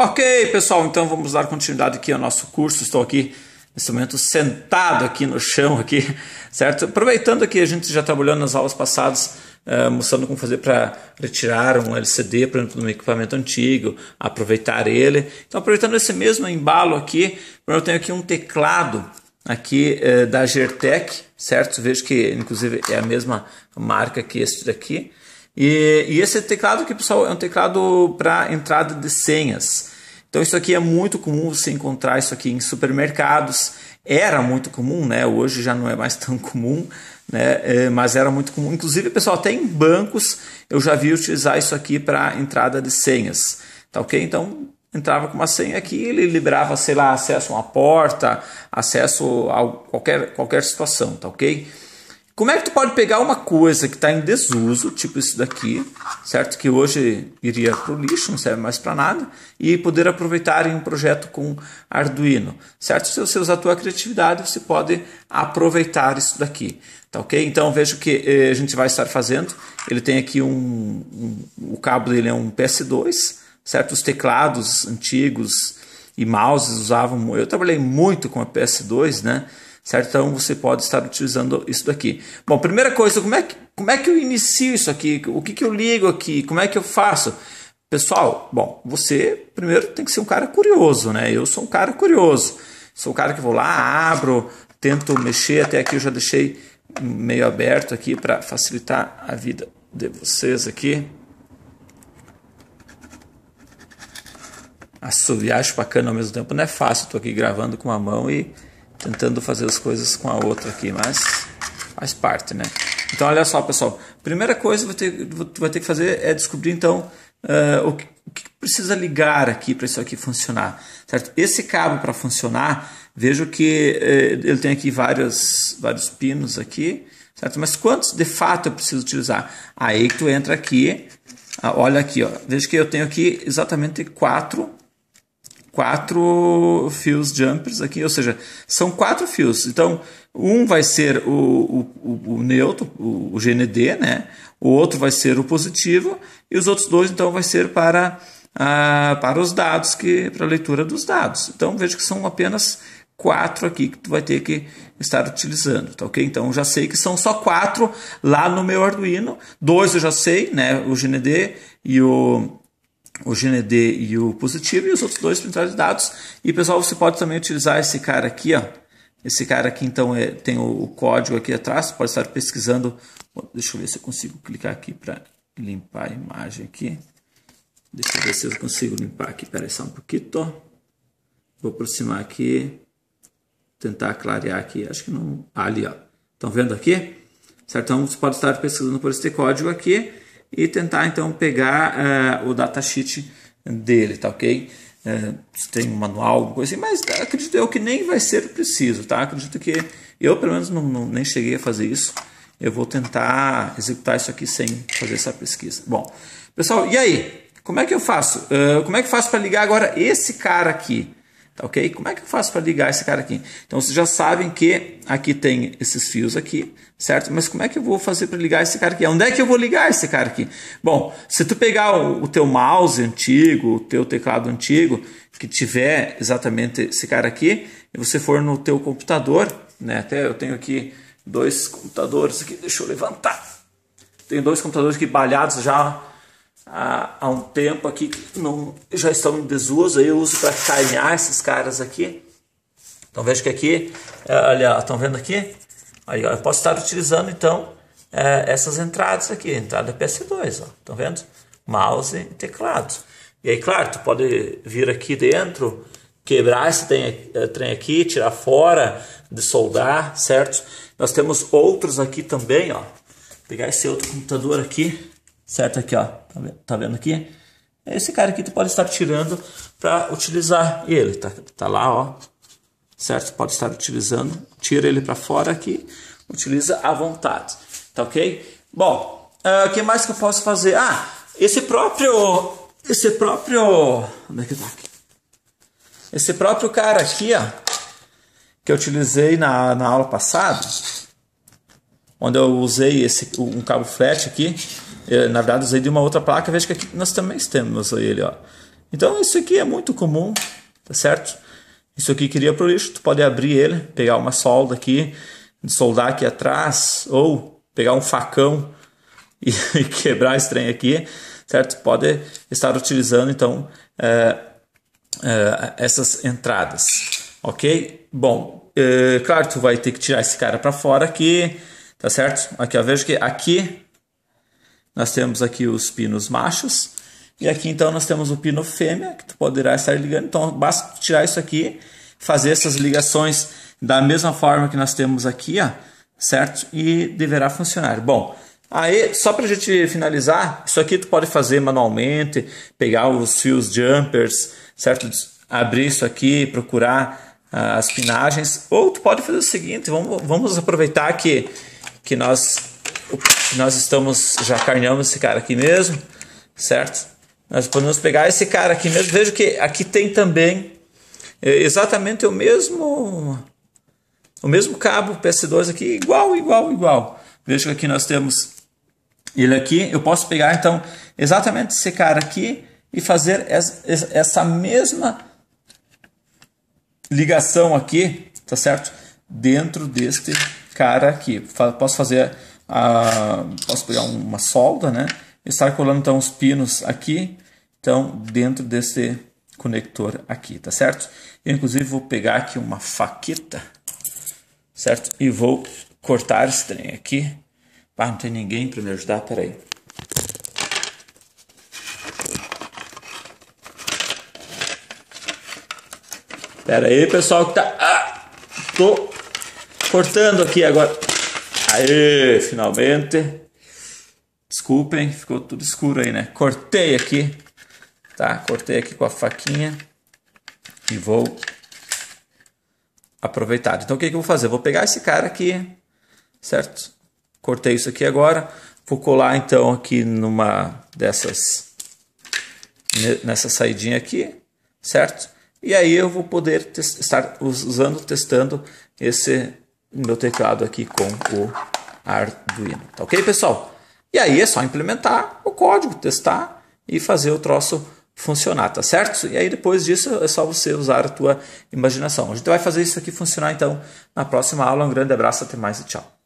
Ok, pessoal, então vamos dar continuidade aqui ao nosso curso. Estou aqui nesse momento sentado aqui no chão aqui, certo? Aproveitando que a gente já trabalhou nas aulas passadas Uh, mostrando como fazer para retirar um LCD, por exemplo, de um equipamento antigo, aproveitar ele. Então, aproveitando esse mesmo embalo aqui, eu tenho aqui um teclado aqui uh, da Gertec, certo? Vejo que, inclusive, é a mesma marca que este daqui. E, e esse teclado aqui, pessoal, é um teclado para entrada de senhas. Então isso aqui é muito comum você encontrar isso aqui em supermercados. Era muito comum, né? Hoje já não é mais tão comum, né? É, mas era muito comum. Inclusive, pessoal, até em bancos eu já vi utilizar isso aqui para entrada de senhas. Tá ok? Então entrava com uma senha aqui, ele liberava, sei lá, acesso a uma porta, acesso a qualquer, qualquer situação, tá ok? Como é que tu pode pegar uma coisa que está em desuso, tipo isso daqui, certo? Que hoje iria para o lixo, não serve mais para nada, e poder aproveitar em um projeto com Arduino, certo? Se você usar a tua criatividade, você pode aproveitar isso daqui, tá ok? Então veja o que eh, a gente vai estar fazendo. Ele tem aqui um, um, o cabo dele é um PS2, certo? Os teclados antigos e mouses usavam. Eu trabalhei muito com a PS2, né? certo? Então você pode estar utilizando isso daqui. Bom, primeira coisa, como é que, como é que eu inicio isso aqui? O que, que eu ligo aqui? Como é que eu faço? Pessoal, bom, você primeiro tem que ser um cara curioso, né? Eu sou um cara curioso. Sou um cara que vou lá, abro, tento mexer, até aqui eu já deixei meio aberto aqui para facilitar a vida de vocês aqui. Assoviagem bacana ao mesmo tempo não é fácil, estou aqui gravando com a mão e tentando fazer as coisas com a outra aqui, mas faz parte, né? Então, olha só, pessoal. Primeira coisa que você vai ter que fazer é descobrir, então, uh, o, que, o, que, precisa ligar aqui para isso aqui funcionar, certo? Esse cabo para funcionar, vejo que uh, ele tem aqui vários, vários pinos aqui, certo? Mas quantos de fato eu preciso utilizar? Aí tu entra aqui, ah, olha aqui, ó. Veja que eu tenho aqui exatamente quatro quatro fios jumpers aqui, ou seja, são quatro fios. Então, um vai ser o, o, o neutro, o, o GND, né? o outro vai ser o positivo, e os outros dois, então, vai ser para, ah, para os dados, que para a leitura dos dados. Então, veja que são apenas quatro aqui que tu vai ter que estar utilizando, tá ok? Então já sei que são só quatro lá no meu Arduino, dois eu já sei, né? O GND e o o GND e o positivo, e os outros dois pintaram de dados. E pessoal, você pode também utilizar esse cara aqui, ó. Esse cara aqui então é, tem o, o código aqui atrás, você pode estar pesquisando. Deixa eu ver se eu consigo clicar aqui para limpar a imagem aqui. Deixa eu ver se eu consigo limpar aqui, peraí só um pouquinho. Vou aproximar aqui, tentar clarear aqui, acho que não, ah, ali ó. Estão vendo aqui? Certo? Então você pode estar pesquisando por esse código aqui e tentar então pegar uh, o datasheet dele, tá ok? Uh, se tem um manual, alguma coisa assim, mas acredito eu que nem vai ser preciso, tá? Acredito que eu, pelo menos, não, não, nem cheguei a fazer isso. Eu vou tentar executar isso aqui sem fazer essa pesquisa. Bom, pessoal, e aí? Como é que eu faço? Uh, como é que eu faço para ligar agora esse cara aqui? Tá ok? Como é que eu faço para ligar esse cara aqui? Então vocês já sabem que aqui tem esses fios aqui, certo? Mas como é que eu vou fazer para ligar esse cara aqui? Onde é que eu vou ligar esse cara aqui? Bom, se tu pegar o, o teu mouse antigo, o teu teclado antigo, que tiver exatamente esse cara aqui, e você for no teu computador, né? Até eu tenho aqui dois computadores aqui, deixa eu levantar. Tenho dois computadores aqui balhados já há, há um tempo aqui que não, já estão em desuso. Eu uso para calhar esses caras aqui. Então veja que aqui, olha, é, estão vendo aqui? Aí, eu posso estar utilizando então é, essas entradas aqui, entrada PS2, estão vendo? Mouse e teclado. E aí, claro, tu pode vir aqui dentro, quebrar esse trem, aqui, é, tirar fora, soldar, certo? Nós temos outros aqui também, ó. Vou pegar esse outro computador aqui, certo? Aqui, ó, tá, tá vendo aqui? É esse cara aqui tu pode estar tirando para utilizar ele, tá, tá lá, ó, certo? Pode estar utilizando, tira ele para fora aqui, utiliza à vontade, tá ok? Bom, ah, o uh, que mais que eu posso fazer? Ah, esse próprio, esse próprio, onde é que tá aqui? Esse próprio cara aqui, ó, que eu utilizei na, na aula passada, onde eu usei esse, um cabo flat aqui, eu, na verdade usei de uma outra placa, veja que aqui nós também temos ele, ó. Então isso aqui é muito comum, tá certo? Isso aqui queria para o lixo, tu pode abrir ele, pegar uma solda aqui, soldar aqui atrás, ou pegar um facão e, e quebrar esse trem aqui, certo? Pode estar utilizando então é, é, essas entradas, ok? Bom, é, claro, tu vai ter que tirar esse cara para fora aqui, Tá certo? Aqui, ó, veja que aqui nós temos aqui os pinos machos. E aqui então nós temos o pino fêmea, que tu poderá estar ligando. Então basta tirar isso aqui, fazer essas ligações da mesma forma que nós temos aqui, ó, certo? E deverá funcionar. Bom, aí só para a gente finalizar, isso aqui tu pode fazer manualmente, pegar os fios jumpers, certo? Abrir isso aqui, procurar ah, as pinagens. Ou tu pode fazer o seguinte, vamos, vamos aproveitar que que nós, nós estamos, já carneamos esse cara aqui mesmo, certo? Nós podemos pegar esse cara aqui mesmo. Vejo que aqui tem também é, exatamente o mesmo o mesmo cabo PS2 aqui, igual, igual, igual. Vejo que aqui nós temos ele aqui. Eu posso pegar então exatamente esse cara aqui e fazer essa mesma ligação aqui, tá certo? Dentro deste cara aqui. Posso fazer a, posso pegar uma solda, né? e Estar colando então os pinos aqui, então dentro desse conector aqui, tá certo? Eu inclusive vou pegar aqui uma faqueta, certo? E vou cortar esse trem aqui. Ah, não tem ninguém para me ajudar, peraí. Pera aí, pessoal, que tá... Ah, tô Cortando aqui agora. Aê, finalmente. Desculpem, ficou tudo escuro aí, né? Cortei aqui, tá? Cortei aqui com a faquinha e vou aproveitar. Então o que, que eu vou fazer? Eu vou pegar esse cara aqui, certo? Cortei isso aqui agora. Vou colar então aqui numa dessas, nessa saidinha aqui, certo? E aí eu vou poder estar usando, testando esse o meu teclado aqui com o Arduino. Tá ok, pessoal? E aí é só implementar o código, testar e fazer o troço funcionar, tá certo? E aí depois disso é só você usar a tua imaginação. A gente vai fazer isso aqui funcionar então na próxima aula. Um grande abraço, até mais e tchau.